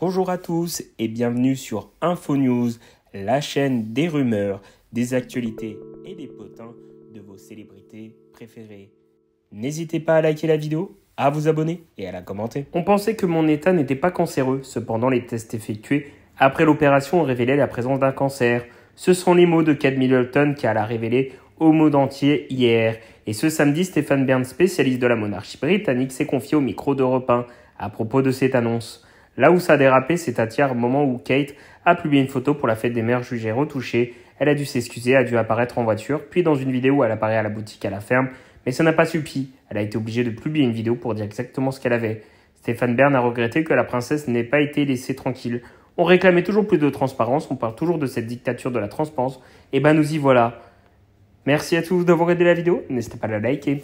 Bonjour à tous et bienvenue sur InfoNews, la chaîne des rumeurs, des actualités et des potins de vos célébrités préférées. N'hésitez pas à liker la vidéo, à vous abonner et à la commenter. On pensait que mon état n'était pas cancéreux, cependant les tests effectués après l'opération ont révélé la présence d'un cancer. Ce sont les mots de Cad Middleton qui a la révélé au monde entier hier. Et ce samedi, Stéphane Bern, spécialiste de la monarchie britannique, s'est confié au micro d'Europe à propos de cette annonce. Là où ça a dérapé, c'est à tiers moment où Kate a publié une photo pour la fête des mères jugée retouchée. Elle a dû s'excuser, a dû apparaître en voiture, puis dans une vidéo où elle apparaît à la boutique à la ferme, mais ça n'a pas suffi. Elle a été obligée de publier une vidéo pour dire exactement ce qu'elle avait. Stéphane Bern a regretté que la princesse n'ait pas été laissée tranquille. On réclamait toujours plus de transparence, on parle toujours de cette dictature de la transparence, et eh ben nous y voilà. Merci à tous d'avoir aidé la vidéo, n'hésitez pas à la liker.